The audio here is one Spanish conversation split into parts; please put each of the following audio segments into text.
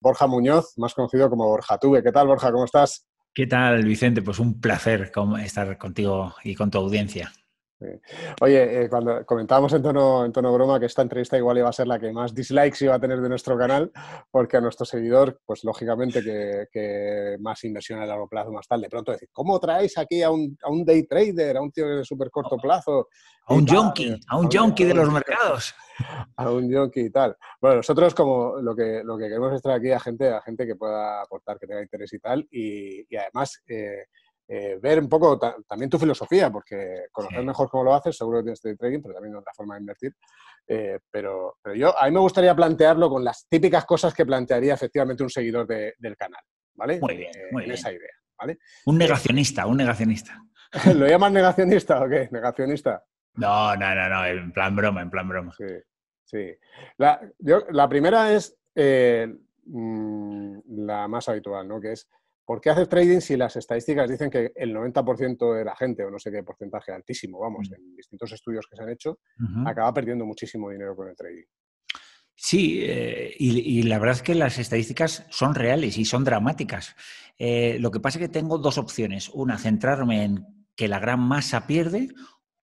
Borja Muñoz, más conocido como Borja Tuve. ¿Qué tal, Borja? ¿Cómo estás? ¿Qué tal, Vicente? Pues un placer estar contigo y con tu audiencia. Oye, eh, cuando comentábamos en tono, en tono broma que esta entrevista igual iba a ser la que más dislikes iba a tener de nuestro canal, porque a nuestro seguidor, pues lógicamente que, más inversión a largo plazo, más tal, de pronto decir, ¿cómo traéis aquí a un, a un day trader, a un tío de súper corto plazo? A un junkie, a un junkie de los mercados. A un junkie y tal. Bueno, nosotros como lo que, lo que queremos es traer aquí a gente, a gente que pueda aportar, que tenga interés y tal, y, además... Eh, eh, ver un poco también tu filosofía, porque conocer mejor cómo lo haces, seguro que tienes trading, pero también otra forma de invertir. Eh, pero, yo, a mí me gustaría plantearlo con las típicas cosas que plantearía efectivamente un seguidor del canal, ¿vale? Muy bien, eh, muy bien. esa idea, Un negacionista, un negacionista. ¿Lo llamas negacionista o qué? ¿Negacionista? No, no, no, no, en plan broma, en plan broma. Sí, sí. La, primera es mm, la más habitual, ¿no? Que es ¿Por qué haces trading si las estadísticas dicen que el 90% de la gente, o no sé qué porcentaje altísimo, vamos, mm. en distintos estudios que se han hecho, acaba perdiendo muchísimo dinero con el trading? Sí, eh, y, la verdad es que las estadísticas son reales y son dramáticas. Eh, lo que pasa es que tengo dos opciones. Una, centrarme en que la gran masa pierde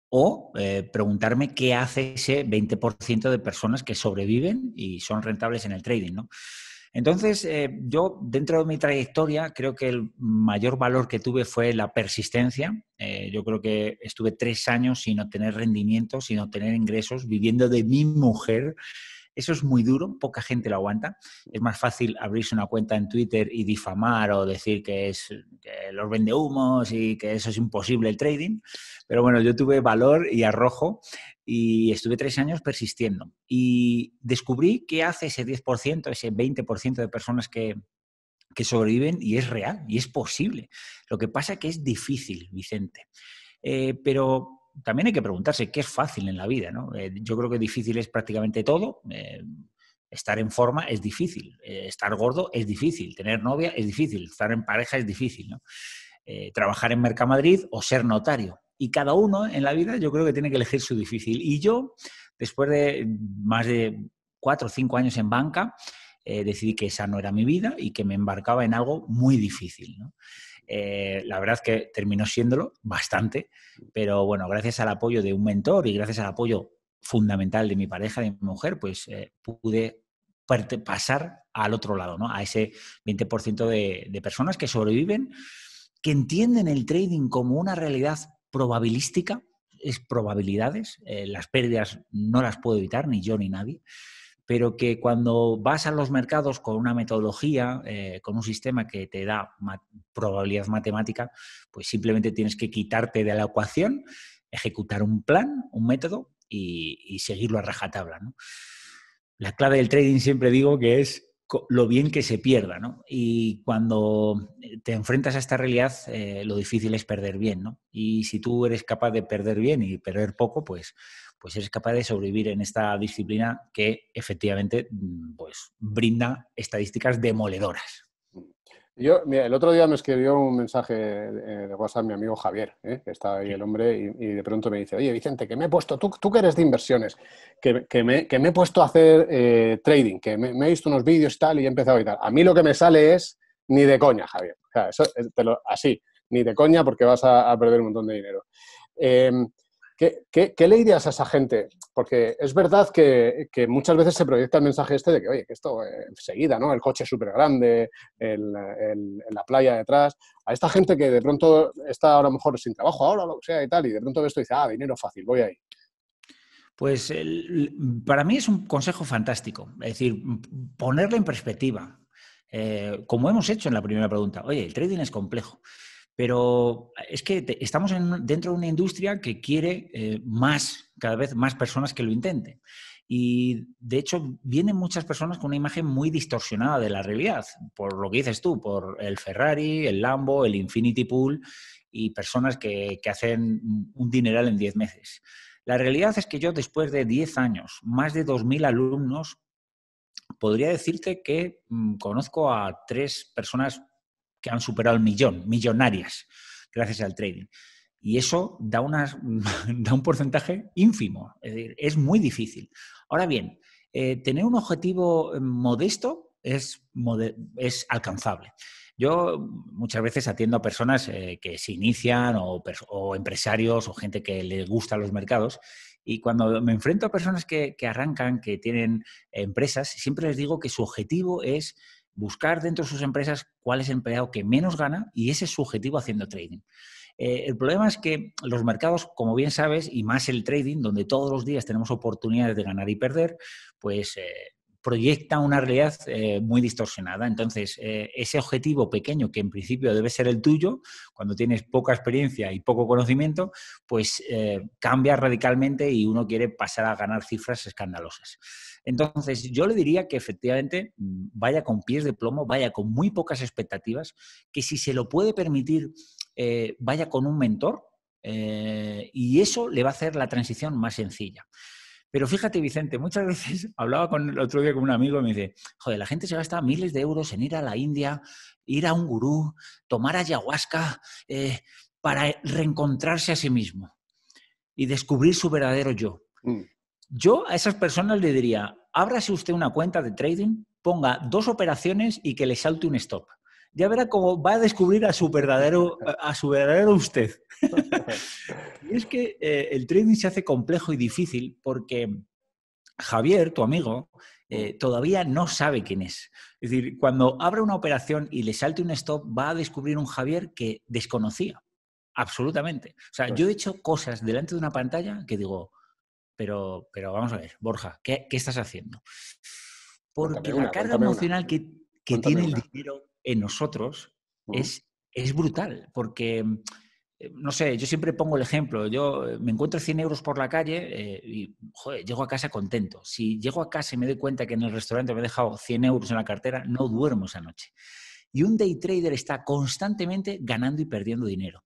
o eh, preguntarme qué hace ese 20% de personas que sobreviven y son rentables en el trading, ¿no? Entonces, eh, yo dentro de mi trayectoria creo que el mayor valor que tuve fue la persistencia. Eh, yo creo que estuve tres años sin obtener rendimientos, sin obtener ingresos, viviendo de mi mujer. Eso es muy duro, poca gente lo aguanta. Es más fácil abrirse una cuenta en Twitter y difamar o decir que, es, los vende humos y que eso es imposible el trading. Pero bueno, yo tuve valor y arrojo y estuve tres años persistiendo. Y descubrí que hace ese 10%, ese 20% de personas que, sobreviven y es real y es posible. Lo que pasa es que es difícil, Vicente. Eh, pero también hay que preguntarse qué es fácil en la vida, ¿no? Eh, yo creo que difícil es prácticamente todo. Eh, estar en forma es difícil, eh, estar gordo es difícil, tener novia es difícil, estar en pareja es difícil, ¿no? trabajar en Mercamadrid o ser notario. Y cada uno en la vida yo creo que tiene que elegir su difícil. Y yo, después de más de cuatro o cinco años en banca, eh, decidí que esa no era mi vida y que me embarcaba en algo muy difícil. Eh, la verdad es que terminó siéndolo bastante, pero bueno, gracias al apoyo de un mentor y gracias al apoyo fundamental de mi pareja, de mi mujer, pues eh, pude pasar al otro lado, ¿no? a ese 20% de, de personas que sobreviven, que entienden el trading como una realidad probabilística, es probabilidades, las pérdidas no las puedo evitar, ni yo ni nadie, pero que cuando vas a los mercados con una metodología, eh, con un sistema que te da probabilidad matemática, pues simplemente tienes que quitarte de la ecuación, ejecutar un plan, un método y, seguirlo a rajatabla. La clave del trading siempre digo que es lo bien que se pierda, Y cuando te enfrentas a esta realidad, eh, lo difícil es perder bien, ¿no? Y si tú eres capaz de perder bien y perder poco, pues pues eres capaz de sobrevivir en esta disciplina que efectivamente mm, pues, brinda estadísticas demoledoras. Yo, el otro día me escribió un mensaje de WhatsApp mi amigo Javier, ¿eh? que está ahí el hombre, y, de pronto me dice, oye Vicente, que me he puesto, tú, tú que eres de inversiones, que, que, me, he puesto a hacer eh, trading, que me, he visto unos vídeos y tal, y he empezado a tal. A mí lo que me sale es ni de coña, Javier. O sea, eso, así, ni de coña porque vas a, perder un montón de dinero. Em, ¿Qué, le dirías a esa gente? Porque es verdad que, muchas veces se proyecta el mensaje este de que, oye, que esto eh, enseguida, ¿no? El coche súper grande, el, la playa detrás. A esta gente que de pronto está ahora a lo mejor sin trabajo ahora, o sea y tal, y de pronto ve esto y dice, ah, dinero fácil, voy ahí. Pues para mí es un consejo fantástico, es decir, ponerlo en perspectiva. Eh, como hemos hecho en la primera pregunta, oye, el trading es complejo. Pero es que estamos dentro de una industria que quiere eh, más, cada vez más personas que lo intenten. Y de hecho, vienen muchas personas con una imagen muy distorsionada de la realidad, por lo que dices tú, por el Ferrari, el Lambo, el Infinity Pool y personas que, hacen un dineral en 10 meses. La realidad es que yo, después de 10 años, más de 2.000 alumnos, podría decirte que mm, conozco a tres personas que han superado el millón, millonarias, gracias al trading. Y eso da, da un porcentaje ínfimo, es, muy difícil. Ahora bien, eh, tener un objetivo eh, modesto es, es alcanzable. Yo muchas veces atiendo a personas eh, que se inician o, empresarios o gente que les gusta los mercados y cuando me enfrento a personas que, que arrancan, que tienen empresas, siempre les digo que su objetivo es buscar dentro de sus empresas cuál es el empleado que menos gana y ese es su objetivo haciendo trading. Eh, el problema es que los mercados, como bien sabes, y más el trading, donde todos los días tenemos oportunidades de ganar y perder, pues eh, proyecta una realidad eh, muy distorsionada. Entonces, ese objetivo pequeño que en principio debe ser el tuyo, cuando tienes poca experiencia y poco conocimiento, pues cambia radicalmente y uno quiere pasar a ganar cifras escandalosas. Entonces, yo le diría que efectivamente mm, vaya con pies de plomo, vaya con muy pocas expectativas, que si se lo puede permitir, eh, vaya con un mentor eh, y eso le va a hacer la transición más sencilla. Pero fíjate, Vicente, muchas veces hablaba con el otro día con un amigo y me dice, joder, la gente se gasta miles de euros en ir a la India, ir a un gurú, tomar ayahuasca, eh, para reencontrarse a sí mismo y descubrir su verdadero yo. Mm. Yo a esas personas le diría, ábrase usted una cuenta de trading, ponga dos operaciones y que le salte un stop. Ya verá cómo va a descubrir a su verdadero, a su verdadero usted. y es que eh, el trading se hace complejo y difícil porque Javier, tu amigo, eh, mm. todavía no sabe quién es. Es decir, cuando abra una operación y le salte un stop, va a descubrir un Javier que desconocía, absolutamente. O sea, yo he hecho cosas delante de una pantalla que digo, pero, vamos a ver, Borja, ¿qué, estás haciendo? Porque la carga emocional que, tiene el dinero en nosotros mm. es, brutal, porque eh, no sé, yo siempre pongo el ejemplo, yo eh, me encuentro 100 euros por la calle eh, y llego a casa contento. Si llego a casa y me doy cuenta que en el restaurante me he dejado 100 euros en la cartera, no duermo esa noche. Y un day trader está constantemente ganando y perdiendo dinero.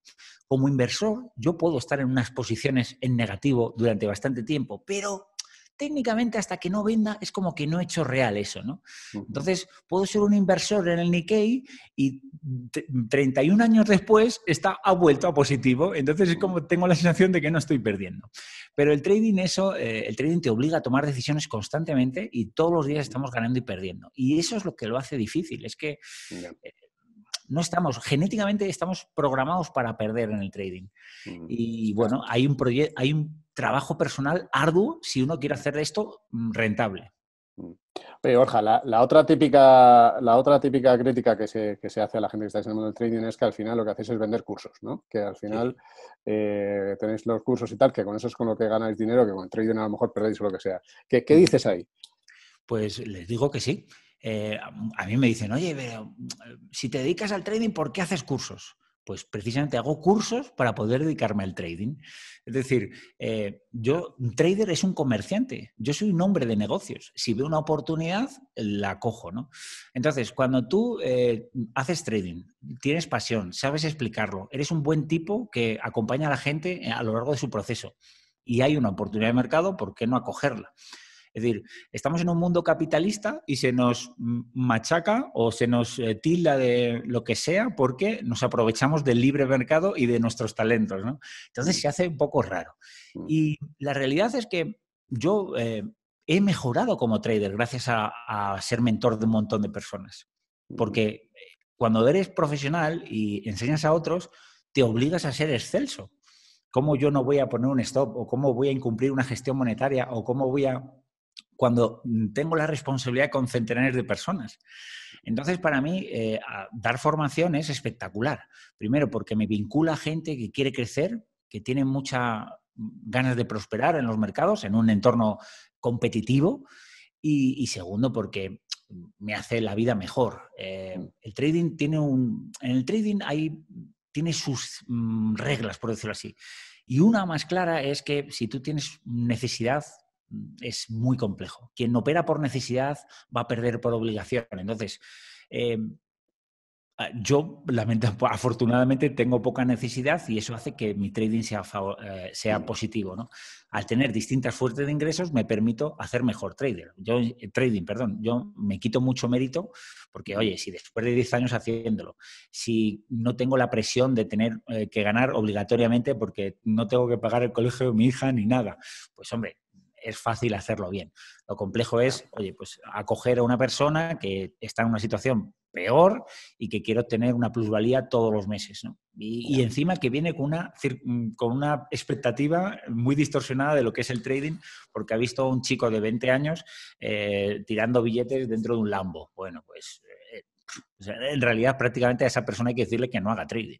Como inversor, yo puedo estar en unas posiciones en negativo durante bastante tiempo, pero técnicamente hasta que no venda es como que no he hecho real eso, ¿no? Entonces, puedo ser un inversor en el Nikkei y 31 años después está, ha vuelto a positivo, entonces es como tengo la sensación de que no estoy perdiendo. Pero el trading, eso, eh, el trading te obliga a tomar decisiones constantemente y todos los días estamos ganando y perdiendo. Y eso es lo que lo hace difícil, es que... Eh, no estamos, genéticamente estamos programados para perder en el trading. Y bueno, hay un, hay un trabajo personal arduo si uno quiere hacer de esto mm, rentable. Mm. Oye, Borja, la, otra típica, la otra típica crítica que se, que se, hace a la gente que está en el mundo del trading es que al final lo que hacéis es vender cursos, ¿no? Que al final eh, tenéis los cursos y tal, que con eso es con lo que ganáis dinero, que con el trading a lo mejor perdéis lo que sea. ¿Qué, mm. dices ahí? Pues les digo que sí. Eh, a mí me dicen, oye, si te dedicas al trading, ¿por qué haces cursos? Pues precisamente hago cursos para poder dedicarme al trading. Es decir, eh, yo, un trader es un comerciante, yo soy un hombre de negocios. Si veo una oportunidad, la cojo, Entonces, cuando tú eh, haces trading, tienes pasión, sabes explicarlo, eres un buen tipo que acompaña a la gente a lo largo de su proceso y hay una oportunidad de mercado, ¿por qué no acogerla? Es decir, estamos en un mundo capitalista y se nos machaca o se nos eh, tilda de lo que sea porque nos aprovechamos del libre mercado y de nuestros talentos, ¿no? Entonces se hace un poco raro. Mm. Y la realidad es que yo eh, he mejorado como trader gracias a, a ser mentor de un montón de personas. Mm. Porque eh, cuando eres profesional y enseñas a otros, te obligas a ser excelso. ¿Cómo yo no voy a poner un stop? ¿O cómo voy a incumplir una gestión monetaria? ¿O cómo voy a cuando tengo la responsabilidad con centenares de personas. Entonces, para mí, eh, dar formación es espectacular. Primero, porque me vincula a gente que quiere crecer, que tiene muchas mm, ganas de prosperar en los mercados, en un entorno competitivo. Y, segundo, porque me hace la vida mejor. Eh, el trading tiene un. En el trading hay, tiene sus mm, reglas, por decirlo así. Y una más clara es que si tú tienes necesidad Mm, es muy complejo. Quien opera por necesidad va a perder por obligación. Entonces, em, ah, yo, afortunadamente, tengo poca necesidad y eso hace que mi trading sea, eh, positivo. ¿no? Al tener distintas fuentes de ingresos, me permito hacer mejor trader. Yo, eh, trading. Perdón. Yo me quito mucho mérito porque, oye, si después de 10 años haciéndolo, si no tengo la presión de tener eh, que ganar obligatoriamente porque no tengo que pagar el colegio de mi hija ni nada, pues, hombre, es fácil hacerlo bien. Lo complejo es, oye, pues acoger a una persona que está en una situación peor y que quiere obtener una plusvalía todos los meses. Y, encima que viene con una, con una expectativa muy distorsionada de lo que es el trading, porque ha visto a un chico de 20 años eh, tirando billetes dentro de un Lambo. Bueno, pues eh, en realidad prácticamente a esa persona hay que decirle que no haga trading.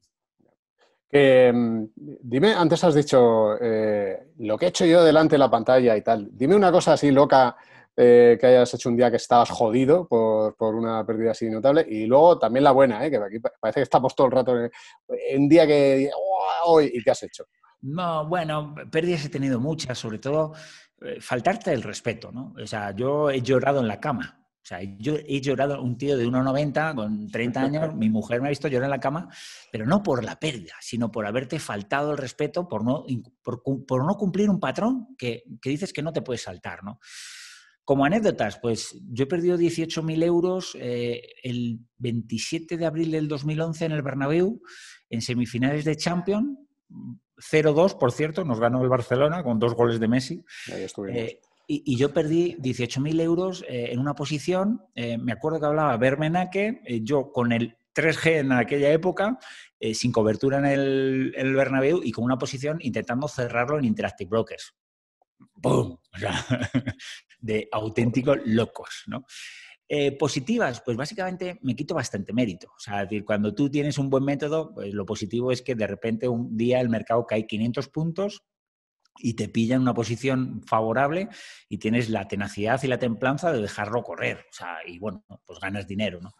Que mm, dime, antes has dicho eh, lo que he hecho yo delante de la pantalla y tal. Dime una cosa así loca eh, que hayas hecho un día que estabas jodido por, una pérdida así notable. Y luego también la buena, eh, que parece que estamos todo el rato en día que... hoy ¿Y qué has hecho? No, bueno, pérdidas he tenido muchas, sobre todo faltarte el respeto, ¿no? O sea, yo he llorado en la cama. O sea, yo he llorado un tío de 1,90 con 30 años, mi mujer me ha visto llorar en la cama, pero no por la pérdida, sino por haberte faltado el respeto, por no, por, no cumplir un patrón que, dices que no te puedes saltar, ¿no? Como anécdotas, pues yo he perdido 18.000 euros eh, el 27 de abril del 2011 en el Bernabéu, en semifinales de Champions, 0-2, por cierto, nos ganó el Barcelona con dos goles de Messi. Ahí estuvimos. Eh, y, yo perdí 18.000 euros eh, en una posición. Eh, me acuerdo que hablaba Bermenaque, eh, yo con el 3G en aquella época, sin cobertura en el, en Bernabéu y con una posición intentando cerrarlo en Interactive Brokers. ¡Bum! O sea, de auténticos locos, ¿no? positivas, pues básicamente me quito bastante mérito. O sea, decir, cuando tú tienes un buen método, pues lo positivo es que de repente un día el mercado cae 500 puntos y te pilla en una posición favorable y tienes la tenacidad y la templanza de dejarlo correr. O sea, y bueno, pues ganas dinero, ¿no?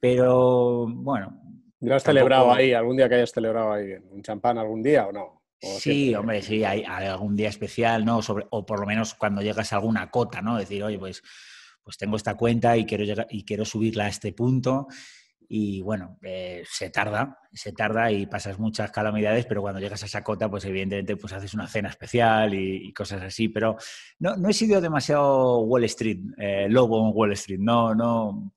Pero bueno. ¿Lo has celebrado ahí? ¿Algún día que hayas celebrado ahí? ¿Un champán algún día o no? Sí, hombre, sí, hay, algún día especial, ¿no? o por lo menos cuando llegas a alguna cota, ¿no? Decir, oye, pues, pues tengo esta cuenta y quiero, y quiero subirla a este punto y bueno, eh, se tarda, se tarda y pasas muchas calamidades, pero cuando llegas a esa pues evidentemente pues haces una cena especial y, cosas así, pero no, he sido demasiado Wall Street, eh, lobo en Wall Street, no, no,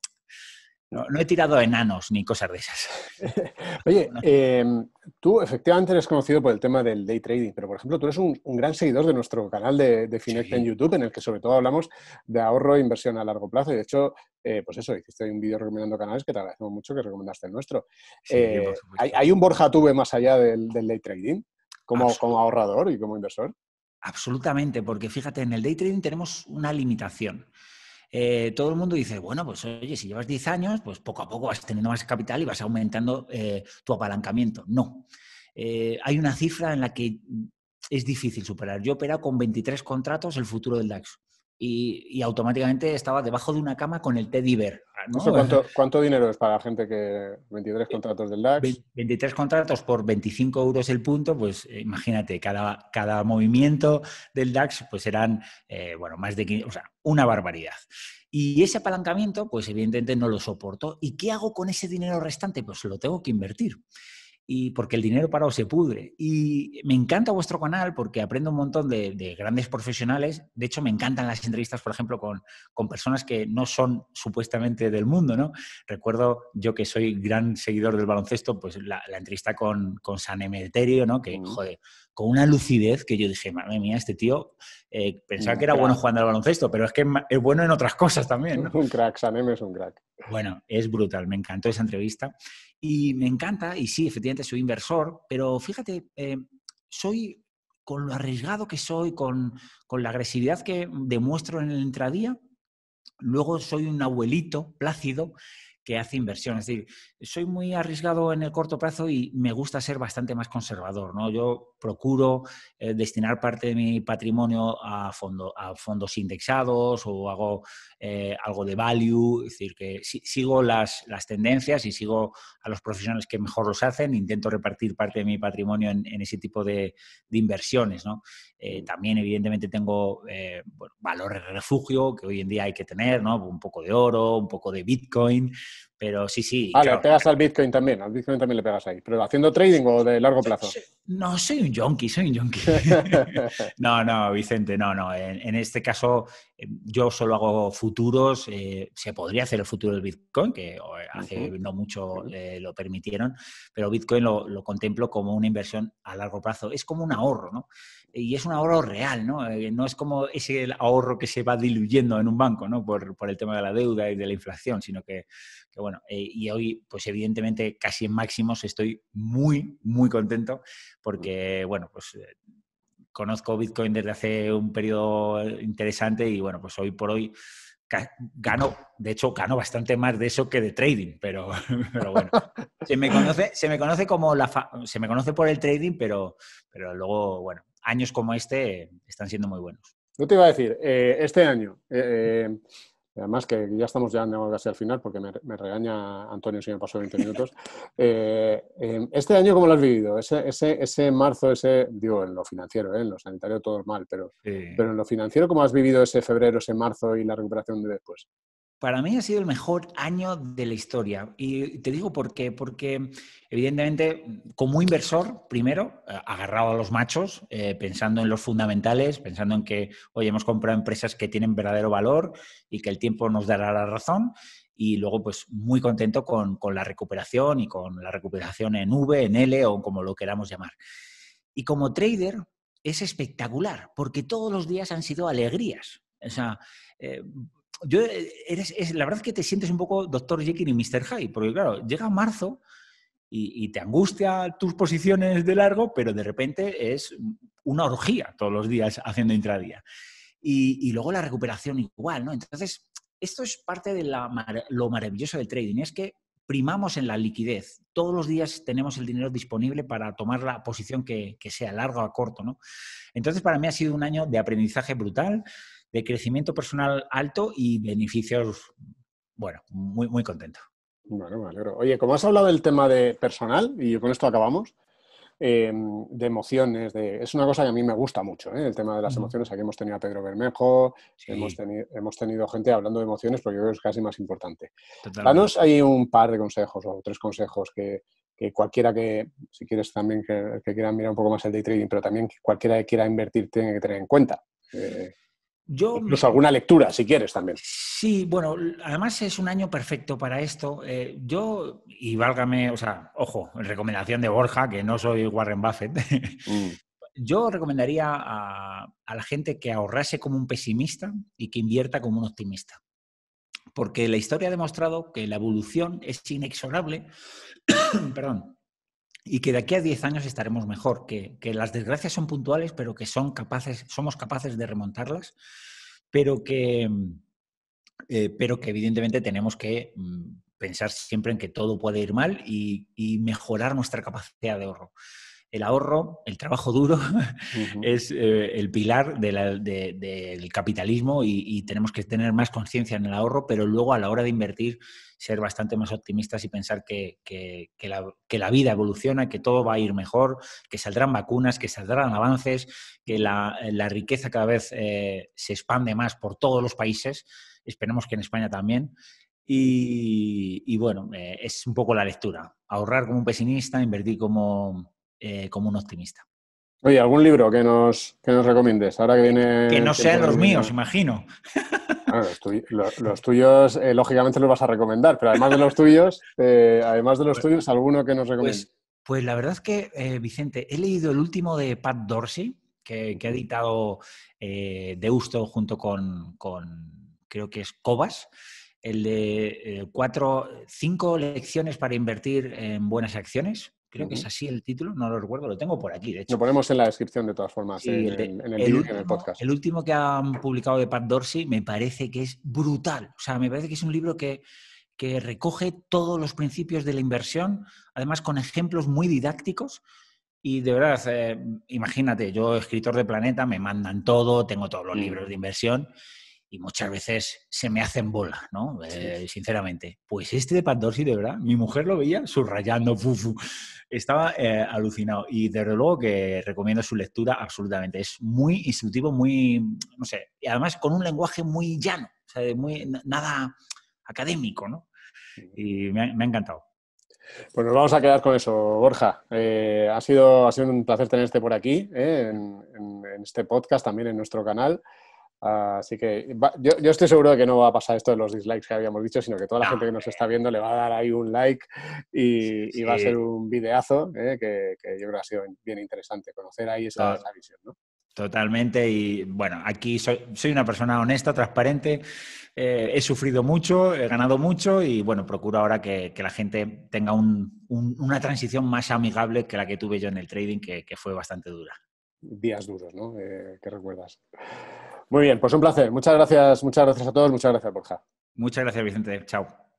no, he tirado enanos ni cosas de esas. Oye, em, tú efectivamente eres conocido por el tema del day trading, pero por ejemplo, tú eres un, gran seguidor de nuestro canal de, de en YouTube, en el que sobre todo hablamos de ahorro e inversión a largo plazo. Y de hecho, eh, pues eso, hiciste un vídeo recomendando canales que te agradecemos mucho que recomendaste el nuestro. Eh, ¿hay, un Borja Tuve más allá del, day trading como ahorrador y como inversor? Absolutamente, porque fíjate, en el day trading tenemos una limitación. Eh, todo el mundo dice, bueno, pues oye, si llevas 10 años, pues poco a poco vas teniendo más capital y vas aumentando eh, tu apalancamiento. No. Eh, hay una cifra en la que es difícil superar. Yo he con 23 contratos el futuro del DAX y, automáticamente estaba debajo de una cama con el teddy bear. Cuánto, dinero es para la gente que 23 eh, contratos del DAX? 23 contratos por 25 euros el punto, pues eh, imagínate, cada, movimiento del DAX pues eran, eh, bueno, más de o sea, una barbaridad. Y ese apalancamiento, pues evidentemente no lo soporto. ¿Y qué hago con ese dinero restante? Pues lo tengo que invertir y porque el dinero parado se pudre. Y me encanta vuestro canal porque aprendo un montón de, grandes profesionales. De hecho, me encantan las entrevistas, por ejemplo, con, personas que no son supuestamente del mundo, ¿no? Recuerdo yo que soy gran seguidor del baloncesto, pues la, entrevista con, con San Emeterio, ¿no? Que, joder, con una lucidez que yo dije, madre mía, este tío eh, pensaba que era bueno jugando al baloncesto, pero es que es bueno en otras cosas también. ¿no? Un crack, Sanem es un crack. Bueno, es brutal, me encantó esa entrevista. Y me encanta, y sí, efectivamente soy inversor, pero fíjate, eh, soy con lo arriesgado que soy, con, con la agresividad que demuestro en el entradía, luego soy un abuelito plácido que hace inversión. Es decir, soy muy arriesgado en el corto plazo y me gusta ser bastante más conservador. ¿no? Yo procuro eh, destinar parte de mi patrimonio a, a fondos indexados o hago eh, algo de value. Es decir, que sigo las, tendencias y sigo a los profesionales que mejor los hacen. Intento repartir parte de mi patrimonio en, ese tipo de, inversiones. Eh, también, evidentemente, tengo valores de refugio que hoy en día hay que tener, ¿no? un poco de oro, un poco de Bitcoin. Pero sí, sí. Ah, le pegas al Bitcoin también, al Bitcoin también le pegas ahí. Pero haciendo trading o de largo plazo. No, soy un junkie soy un junkie no, no, Vicente, no, no. En, este caso, eh, yo solo hago futuros. Eh, se podría hacer el futuro del Bitcoin, que eh, hace no mucho lo permitieron, pero Bitcoin lo contemplo como una inversión a largo plazo. Es como un ahorro, ¿no? y es un ahorro real, ¿no? Eh, no es como ese ahorro que se va diluyendo en un banco, ¿no? Por, el tema de la deuda y de la inflación, sino que, bueno, eh, y hoy, pues evidentemente, casi en máximos estoy muy, muy contento porque, bueno, pues eh, conozco Bitcoin desde hace un periodo interesante y, bueno, pues hoy por hoy gano, de hecho, gano bastante más de eso que de trading, pero, bueno, se me conoce, se me conoce como la, se me conoce por el trading, pero, pero luego, bueno, años como este están siendo muy buenos. No te iba a decir, eh, este año, eh, eh, además que ya estamos ya casi al final porque me, regaña Antonio si me pasó 20 minutos, este año cómo lo has vivido? Ese, marzo, ese, digo, en lo financiero, en lo sanitario todo mal, pero, pero en lo financiero, ¿cómo has vivido ese febrero, ese marzo y la recuperación de después? Para mí ha sido el mejor año de la historia. Y te digo por qué. Porque, evidentemente, como inversor, primero, eh, agarrado a los machos, eh, pensando en los fundamentales, pensando en que hoy hemos comprado empresas que tienen verdadero valor y que el tiempo nos dará la razón. Y luego, pues muy contento con, la recuperación y con la recuperación en V, en L o como lo queramos llamar. Y como trader, es espectacular, porque todos los días han sido alegrías. O sea, eh, yo eh, la verdad es que te sientes un poco doctor Jekyll y Mr. Hyde, porque claro, llega marzo y, te angustia tus posiciones de largo, pero de repente es una orgía todos los días haciendo intradía. Y, luego la recuperación igual, ¿no? Entonces, esto es parte de lo maravilloso del trading, es que primamos en la liquidez. Todos los días tenemos el dinero disponible para tomar la posición que, sea, largo o corto, ¿no? Entonces, para mí ha sido un año de aprendizaje brutal, de crecimiento personal alto y beneficios, bueno, muy, muy contento. Bueno, me Oye, como has hablado del tema de personal, y con esto acabamos, em, de emociones, es una cosa que a mí me gusta mucho, ¿eh? el tema de las emociones. Aquí hemos tenido a Pedro Bermejo, hemos, hemos, tenido gente hablando de emociones, porque yo creo que es casi más importante. Totalmente. Danos ahí un par de consejos o tres consejos que, cualquiera que, si quieres también que, quieran quiera mirar un poco más el day trading, pero también que cualquiera que quiera invertir tiene que tener en cuenta. Eh, yo, Incluso alguna lectura, si quieres, también. Sí, bueno, además es un año perfecto para esto. Eh, yo, y válgame, o sea, ojo, recomendación de Borja, que no soy Warren Buffett. Mm. Yo recomendaría a, la gente que ahorrase como un pesimista y que invierta como un optimista. Porque la historia ha demostrado que la evolución es inexorable, perdón, y que de aquí a 10 años estaremos mejor, que, las desgracias son puntuales, pero que son capaces, somos capaces de remontarlas, pero que, eh, pero que evidentemente tenemos que mm, pensar siempre en que todo puede ir mal y mejorar nuestra capacidad de ahorro el ahorro, el trabajo duro, es eh, el pilar del capitalismo y, tenemos que tener más conciencia en el ahorro, pero luego a la hora de invertir ser bastante más optimistas y pensar que, la, vida evoluciona, que todo va a ir mejor, que saldrán vacunas, que saldrán avances, que la, riqueza cada vez eh, se expande más por todos los países, esperemos que en España también. Y, bueno, eh, es un poco la lectura. Ahorrar como un pesimista, invertir como, eh, como un optimista. Oye, ¿algún libro que nos, nos recomiendes? Ahora que viene. Que no sean los míos, imagino. los, tuyos, eh, lógicamente, los vas a recomendar, pero además de los tuyos, eh, además de los pues tuyos, ¿alguno que nos recomiendes? Pues, pues la verdad es que, Vicente, he leído el último de Pat Dorsey, que, ha editado Deusto junto con, con, creo que es Cobas, el de cuatro, cinco lecciones para invertir en buenas acciones Creo que es así el título, no lo recuerdo, lo tengo por aquí, hecho. Lo ponemos en la descripción de todas formas, en, el, podcast. El último que han publicado de Pat Dorsey me parece que es brutal. O sea, me parece que es un libro que, que recoge todos los principios de la inversión, además con ejemplos muy didácticos. Y de verdad, eh, imagínate, yo, escritor de Planeta, me mandan todo, tengo todos los mm. libros de inversión y muchas veces se me hacen bola, ¿no? Eh, sinceramente. Pues este de Pandorsi de verdad, mi mujer lo veía subrayando, Estaba eh, alucinado. Y desde luego que recomiendo su lectura absolutamente. Es muy instructivo, muy, no sé, y además con un lenguaje muy llano, muy, nada académico, ¿no? Y me ha, encantado. Pues nos vamos a quedar con eso, Borja. Eh, ha, sido, ha sido un placer tenerte por aquí, en este podcast, también en nuestro canal así que yo, estoy seguro de que no va a pasar esto de los dislikes que habíamos dicho, sino que toda la gente que nos está viendo le va a dar ahí un like y, va a ser un videazo ¿eh? que, yo creo que ha sido bien interesante conocer ahí esa, visión. Totalmente, y bueno, aquí soy, una persona honesta, transparente, eh, he sufrido mucho, he ganado mucho y bueno, procuro ahora que, la gente tenga una transición más amigable que la que tuve yo en el trading, que, fue bastante dura. Días duros, ¿no? Eh, ¿Qué recuerdas? Muy bien, pues un placer. Muchas gracias, muchas gracias a todos, muchas gracias, Borja. Muchas gracias, Vicente. Chao.